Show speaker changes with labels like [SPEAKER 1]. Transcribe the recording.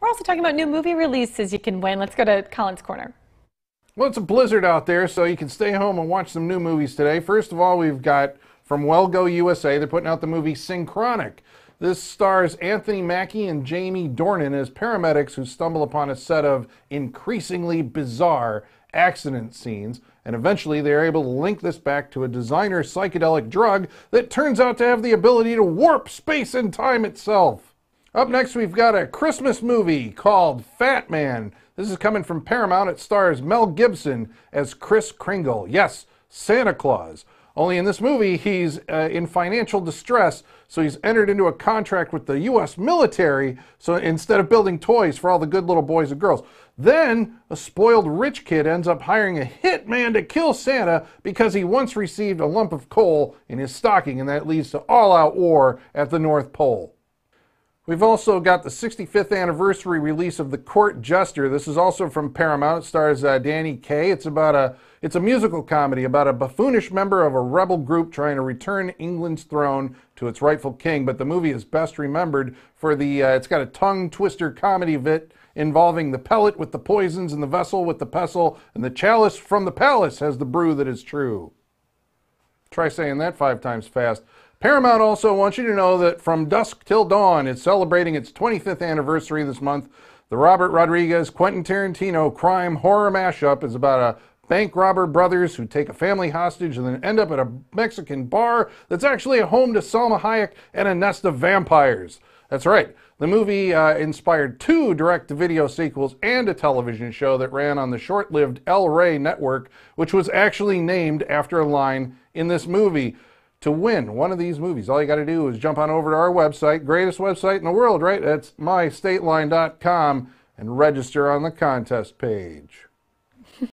[SPEAKER 1] We're also talking about new movie releases you can win. Let's go to Collins Corner. Well, it's a blizzard out there, so you can stay home and watch some new movies today. First of all, we've got from Wellgo USA, they're putting out the movie Synchronic. This stars Anthony Mackie and Jamie Dornan as paramedics who stumble upon a set of increasingly bizarre accident scenes, and eventually they are able to link this back to a designer psychedelic drug that turns out to have the ability to warp space and time itself. Up next, we've got a Christmas movie called Fat Man. This is coming from Paramount. It stars Mel Gibson as Chris Kringle. Yes, Santa Claus. Only in this movie, he's uh, in financial distress, so he's entered into a contract with the U.S. military. So instead of building toys for all the good little boys and girls, then a spoiled rich kid ends up hiring a hitman to kill Santa because he once received a lump of coal in his stocking, and that leads to all out war at the North Pole. We've also got the 65th anniversary release of The Court Jester. This is also from Paramount. It stars uh, Danny Kaye. It's about a it's a musical comedy about a buffoonish member of a rebel group trying to return England's throne to its rightful king. But the movie is best remembered for the uh, it's got a tongue twister comedy bit involving the pellet with the poisons and the vessel with the pestle and the chalice from the palace has the brew that is true. Try saying that five times fast. Paramount also wants you to know that From Dusk Till Dawn is celebrating its 25th anniversary this month. The Robert Rodriguez Quentin Tarantino crime horror mashup is about a bank robber brothers who take a family hostage and then end up at a Mexican bar that's actually a home to Salma Hayek and a nest of vampires. That's right. The movie uh, inspired two direct to video sequels and a television show that ran on the short lived El Rey network, which was actually named after a line in this movie to win one of these movies, all you got to do is jump on over to our website, greatest website in the world, right? That's mystateline.com, and register on the contest page.